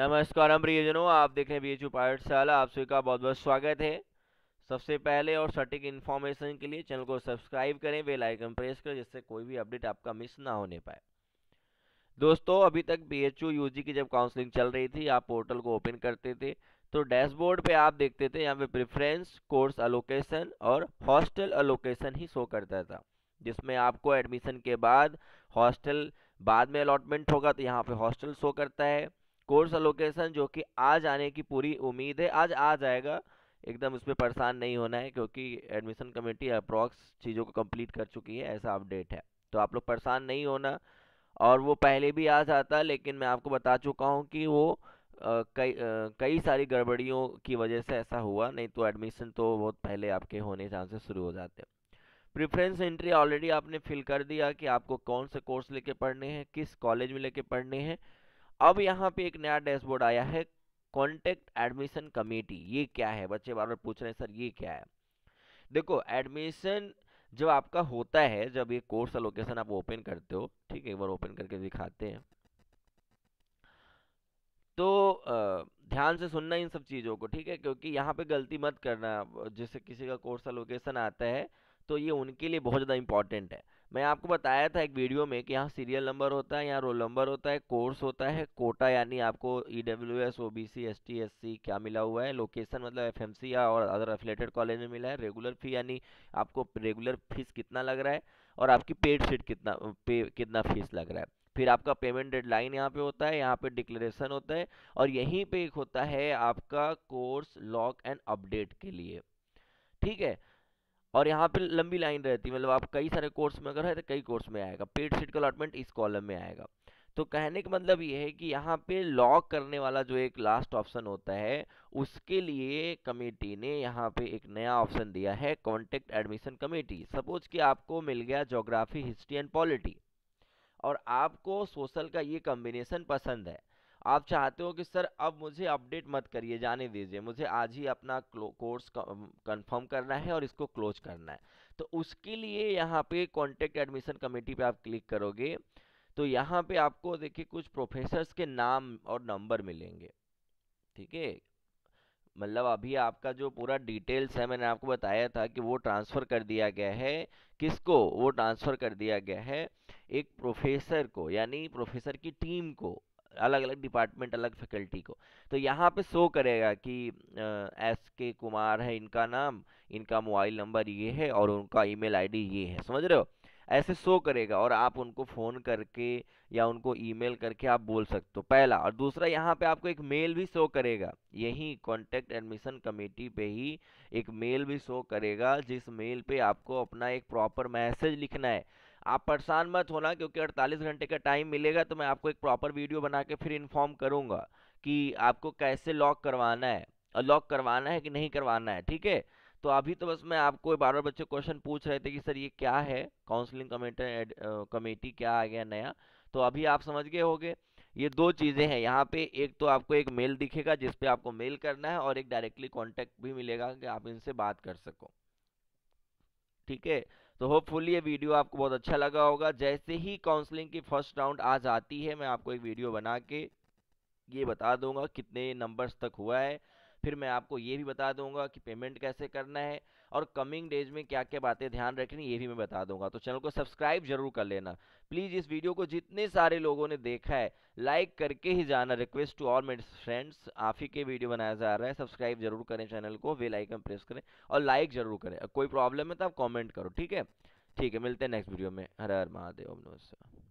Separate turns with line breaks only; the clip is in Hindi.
नमस्कार हम प्रियजनों आप देख रहे हैं बी एच पाठशाला आप सभी का बहुत बहुत स्वागत है सबसे पहले और सटीक इन्फॉर्मेशन के लिए चैनल को सब्सक्राइब करें बेल आइकन प्रेस करें जिससे कोई भी अपडेट आपका मिस ना होने पाए दोस्तों अभी तक बी एच यूजी की जब काउंसलिंग चल रही थी आप पोर्टल को ओपन करते थे तो डैशबोर्ड पर आप देखते थे यहाँ पे प्रिफ्रेंस कोर्स अलोकेशन और हॉस्टल अलोकेशन ही शो करता था जिसमें आपको एडमिशन के बाद हॉस्टल बाद में अलॉटमेंट होगा तो यहाँ पे हॉस्टल शो करता है कोर्स अलोकेशन जो कि आज आने की पूरी उम्मीद है आज आ जाएगा एकदम उसमें परेशान नहीं होना है क्योंकि एडमिशन कमेटी अप्रॉक्स चीज़ों को कंप्लीट कर चुकी है ऐसा अपडेट है तो आप लोग परेशान नहीं होना और वो पहले भी आ जाता लेकिन मैं आपको बता चुका हूँ कि वो कई कई सारी गड़बड़ियों की वजह से ऐसा हुआ नहीं तो एडमिशन तो बहुत पहले आपके होने चांसेस शुरू हो जाते हैं प्रिफ्रेंस एंट्री ऑलरेडी आपने फिल कर दिया कि आपको कौन से कोर्स लेके पढ़ने हैं किस कॉलेज में लेके पढ़ने हैं अब यहाँ पे एक नया डैशबोर्ड आया है कॉन्टेक्ट एडमिशन कमेटी ये क्या है बच्चे बार बार पूछ रहे हैं सर ये क्या है देखो एडमिशन जब आपका होता है जब ये कोर्स लोकेशन आप ओपन करते हो ठीक है एक बार ओपन करके दिखाते हैं तो ध्यान से सुनना इन सब चीज़ों को ठीक है क्योंकि यहाँ पे गलती मत करना जैसे किसी का कोर्स लोकेशन आता है तो ये उनके लिए बहुत ज़्यादा इंपॉर्टेंट है मैं आपको बताया था एक वीडियो में कि यहाँ सीरियल नंबर होता है यहाँ रोल नंबर होता है कोर्स होता है कोटा यानी आपको E W S O B C S T S C क्या मिला हुआ है लोकेशन मतलब एफ एम सी या और अदर अफिलेटेड कॉलेज में मिला है रेगुलर फ़ी यानी आपको रेगुलर फीस कितना लग रहा है और आपकी पेड सीट कितना पे कितना फीस लग रहा है फिर आपका पेमेंट डेडलाइन यहाँ पे होता है यहाँ पे डिक्लेरेशन होता है और यहीं पे एक होता है आपका कोर्स लॉक एंड अपडेट के लिए ठीक है और यहाँ पे लंबी लाइन रहती है मतलब आप कई सारे कोर्स में अगर है तो कई कोर्स में आएगा पेड सीट का अलॉटमेंट इस कॉलम में आएगा तो कहने का मतलब ये है कि यहाँ पे लॉक करने वाला जो एक लास्ट ऑप्शन होता है उसके लिए कमेटी ने यहाँ पे एक नया ऑप्शन दिया है कॉन्टेक्ट एडमिशन कमेटी सपोज कि आपको मिल गया जोग्राफी हिस्ट्री एंड पॉलिटी और आपको सोशल का ये कॉम्बिनेशन पसंद है आप चाहते हो कि सर अब मुझे अपडेट मत करिए जाने दीजिए मुझे आज ही अपना कोर्स कंफर्म करना है और इसको क्लोज करना है तो उसके लिए यहाँ पे कॉन्टेक्ट एडमिशन कमेटी पे आप क्लिक करोगे तो यहाँ पे आपको देखिए कुछ प्रोफेसर्स के नाम और नंबर मिलेंगे ठीक है मतलब अभी आपका जो पूरा डिटेल्स है मैंने आपको बताया था कि वो ट्रांसफ़र कर दिया गया है किसको वो ट्रांसफ़र कर दिया गया है एक प्रोफेसर को यानी प्रोफेसर की टीम को अलग अलग डिपार्टमेंट अलग फैकल्टी को तो यहाँ पे शो करेगा कि एस के कुमार है इनका नाम इनका मोबाइल नंबर ये है और उनका ईमेल आईडी ये है समझ रहे हो ऐसे शो करेगा और आप उनको फ़ोन करके या उनको ईमेल करके आप बोल सकते हो पहला और दूसरा यहाँ पे आपको एक मेल भी शो करेगा यही कॉन्टैक्ट एडमिशन कमेटी पे ही एक मेल भी शो करेगा जिस मेल पे आपको अपना एक प्रॉपर मैसेज लिखना है आप परेशान मत होना क्योंकि 48 घंटे का टाइम मिलेगा तो मैं आपको एक प्रॉपर वीडियो बना के फिर इन्फॉर्म करूँगा कि आपको कैसे लॉक करवाना है लॉक करवाना है कि नहीं करवाना है ठीक है तो अभी तो बस मैं आपको बार बार बच्चे क्वेश्चन पूछ रहे थे कि सर ये क्या है काउंसलिंग कमेटी कमेटी क्या आ गया नया तो अभी आप समझ गए होंगे ये दो चीज़ें हैं यहाँ पे एक तो आपको एक मेल दिखेगा जिस पे आपको मेल करना है और एक डायरेक्टली कांटेक्ट भी मिलेगा कि आप इनसे बात कर सको ठीक है तो होपफुली ये वीडियो आपको बहुत अच्छा लगा होगा जैसे ही काउंसलिंग की फर्स्ट राउंड आज आती है मैं आपको एक वीडियो बना के ये बता दूंगा कितने नंबर्स तक हुआ है फिर मैं आपको ये भी बता दूंगा कि पेमेंट कैसे करना है और कमिंग डेज में क्या क्या बातें ध्यान रखनी ये भी मैं बता दूंगा तो चैनल को सब्सक्राइब जरूर कर लेना प्लीज़ इस वीडियो को जितने सारे लोगों ने देखा है लाइक करके ही जाना request to all made friends आप ही के वीडियो बनाया जा रहा है सब्सक्राइब जरूर करें चैनल को वे लाइकन प्रेस करें और लाइक जरूर करें कोई प्रॉब्लम है तो आप कॉमेंट करो ठीक है ठीक है मिलते हैं नेक्स्ट वीडियो में हर हर महादेव नमस्कार